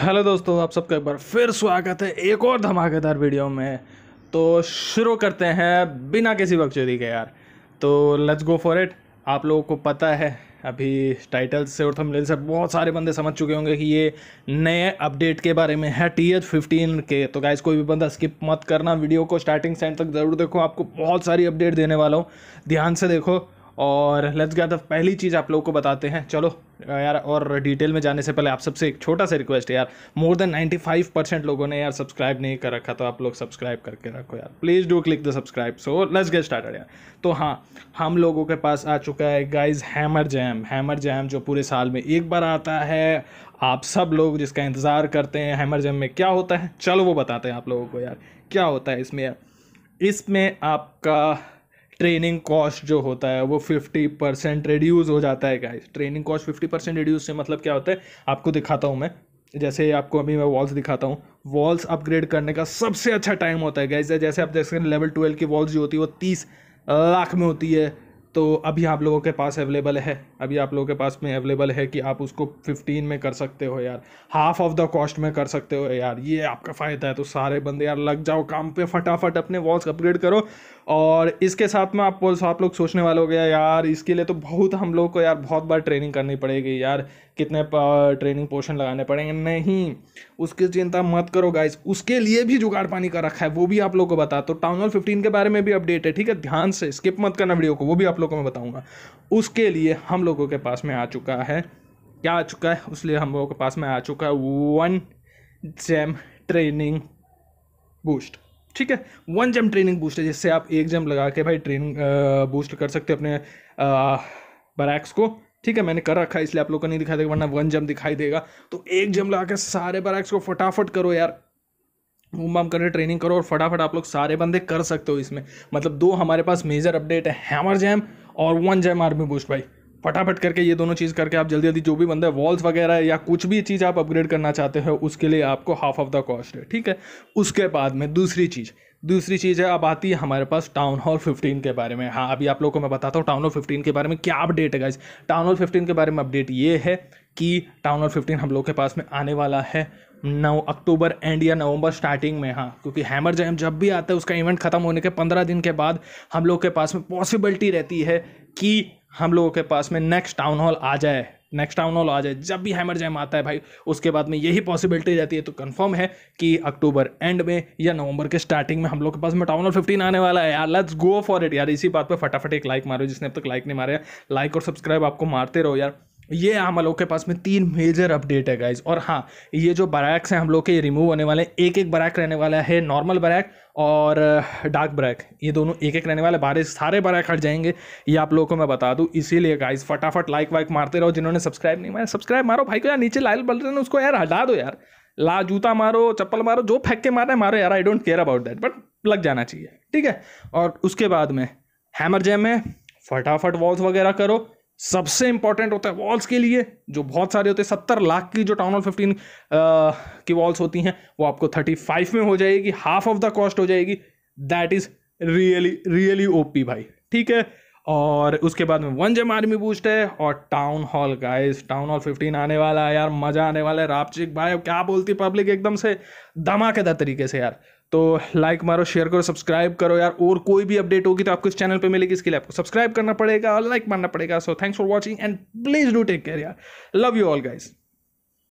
hello दोस्तों आप सबका एक बार फिर स्वागत है एक और धमाकेदार वीडियो में तो शुरू करते हैं बिना किसी चोरी के यार तो लेट्स गो फॉर इट आप लोगों को पता है अभी टाइटल से और थंबनेल से बहुत सारे बंदे समझ चुके होंगे कि ये नए अपडेट के बारे में है टी एच फिफ्टीन के तो गाइज कोई भी बंदा स्किप मत करना वीडियो को स्टार्टिंग से एंड तक ज़रूर देखो आपको बहुत सारी अपडेट देने वाला हूँ ध्यान से देखो और लेट्स गेट द पहली चीज़ आप लोगों को बताते हैं चलो यार और डिटेल में जाने से पहले आप सबसे एक छोटा सा रिक्वेस्ट है यार मोर देन 95 परसेंट लोगों ने यार सब्सक्राइब नहीं कर रखा तो आप लोग सब्सक्राइब करके रखो यार please do click the subscribe so let's get started यार तो हाँ हम लोगों के पास आ चुका है guys hammer jam hammer jam जो पूरे साल में एक बार आता है आप सब लोग जिसका इंतज़ार करते हैं हैमर जैम में क्या होता है चलो वो बताते हैं आप लोगों को यार क्या होता है इसमें यार इसमें आपका ट्रेनिंग कॉस्ट जो होता है वो फिफ्टी परसेंट रिड्यूज़ हो जाता है guys training cost fifty percent reduce से मतलब क्या होता है आपको दिखाता हूँ मैं जैसे आपको अभी मैं वॉल्स दिखाता हूँ वॉल्स अपग्रेड करने का सबसे अच्छा टाइम होता है गाइस जैसे आप देख सकते हैं लेवल ट्वेल्व की वॉल्स जो होती है वो तीस लाख में होती है तो अभी आप लोगों के पास अवेलेबल है अभी आप लोगों के पास में अवेलेबल है कि आप उसको फिफ्टीन में कर सकते हो यार हाफ ऑफ द कॉस्ट में कर सकते हो यार ये आपका फ़ायदा है तो सारे बंदे यार लग जाओ काम पे फटाफट अपने वॉल्स अपग्रेड करो और इसके साथ में आप वॉल्स आप लोग सोचने वाले हो गया यार इसके लिए तो बहुत हम लोग को यार बहुत बार ट्रेनिंग करनी पड़ेगी यार कितने ट्रेनिंग पोर्शन लगाने पड़ेंगे नहीं उसकी चिंता मत करो गाइस उसके लिए भी जुगाड़ पानी का रखा है वो भी आप लोग को बता तो टाउन हॉल फिफ्टीन के बारे में भी अपडेट है ठीक है ध्यान से स्किप मत करना वीडियो को वो भी आप लोग को मैं बताऊँगा उसके लिए हम लोगों के पास में आ चुका है क्या आ चुका है उसलिए हम लोगों के पास में आ चुका है वन जेम ट्रेनिंग बूस्ट ठीक है वन जेम ट्रेनिंग बूस्ट है जिससे आप एक जेम लगा के भाई ट्रेनिंग बूस्ट कर सकते हो अपने बरैक्स को ठीक है मैंने कर रखा है इसलिए आप लोग को नहीं दिखाई देगा वरना वन जम दिखाई देगा तो एक जम लगा के सारे बरैक्स को फटाफट करो यार बूम बाम करके ट्रेनिंग करो और फटाफट आप लोग सारे बंदे कर सकते हो इसमें मतलब दो हमारे पास मेजर अपडेट है हैमर जैम और वन जैम आर्मी बूस्ट भाई फटाफट करके ये दोनों चीज़ करके आप जल्दी जल्दी जो भी बंदा है वॉल्स वगैरह या कुछ भी चीज़ आप अपग्रेड करना चाहते हो उसके लिए आपको हाफ ऑफ द कॉस्ट है ठीक है उसके बाद में दूसरी चीज़ दूसरी चीज़ है अब आती है हमारे पास टाउन हॉल 15 के बारे में हाँ अभी आप लोगों को मैं बताता हूँ टाउन हॉल 15 के बारे में क्या अपडेट है गाइज टाउन हॉल 15 के बारे में अपडेट ये है कि टाउन हॉल 15 हम लोग के पास में आने वाला है नौ अक्टूबर एंड या नवंबर स्टार्टिंग में हाँ क्योंकि हैमर जैम जब भी आता है उसका इवेंट ख़त्म होने के पंद्रह दिन के बाद हम लोग के पास में पॉसिबिलिटी रहती है कि हम लोगों के पास में नेक्स्ट टाउन हॉल आ जाए नेक्स्ट ऑल आ जाए जब भी हैमर जैम आता है भाई उसके बाद में यही पॉसिबिलिटी रहती है तो कंफर्म है कि अक्टूबर एंड में या नवंबर के स्टार्टिंग में हम लोग के पास में ऑल फिफ्टीन आने वाला है यार लेट्स गो फॉर इट यार इसी बात पर फटाफट एक लाइक मारो जिसने अब तक लाइक नहीं मारा लाइक और सब्सक्राइब आपको मारते रहो यार ये हम लोग के पास में तीन मेजर अपडेट है गाइज और हाँ ये जो बरैक्स हैं हम लोग के ये रिमूव होने वाले हैं एक एक बरैक रहने वाला है नॉर्मल बरैक और डार्क uh, बरैक ये दोनों एक एक रहने वाले बारे सारे बरैक हट जाएंगे ये आप लोगों को मैं बता दूँ इसीलिए गाइज फटाफट लाइक वाइक मारते रहो जिन्होंने सब्सक्राइब नहीं मारा सब्सक्राइब मारो भाई को यार नीचे लाल रहे उसको यार हटा दो यार ला जूता मारो चप्पल मारो जो फेंक के मारा है मारो यार I don't care about that but लग जाना चाहिए ठीक है और उसके बाद में हैमर जैम है फटाफट वॉल्स वगैरह करो सबसे इंपॉर्टेंट होता है वॉल्स के लिए जो बहुत सारे होते हैं सत्तर लाख की जो टाउन हॉल फिफ्टीन की वॉल्स होती हैं वो आपको थर्टी फाइव में हो जाएगी हाफ ऑफ द कॉस्ट हो जाएगी that is really really OP भाई ठीक है और उसके बाद में वन जेम आर्मी बूस्ट है और town hall guys town hall fifteen आने वाला है यार मज़ा आने वाला है रापचिक भाई क्या बोलती पब्लिक एकदम से धमाकेदार तरीके से यार तो लाइक मारो शेयर करो सब्सक्राइब करो यार और कोई भी अपडेट होगी तो आपको इस चैनल पे मिलेगी इसके लिए आपको सब्सक्राइब करना पड़ेगा और लाइक मारना पड़ेगा so thanks for watching and please do take care यार लव यू ऑल गाइज़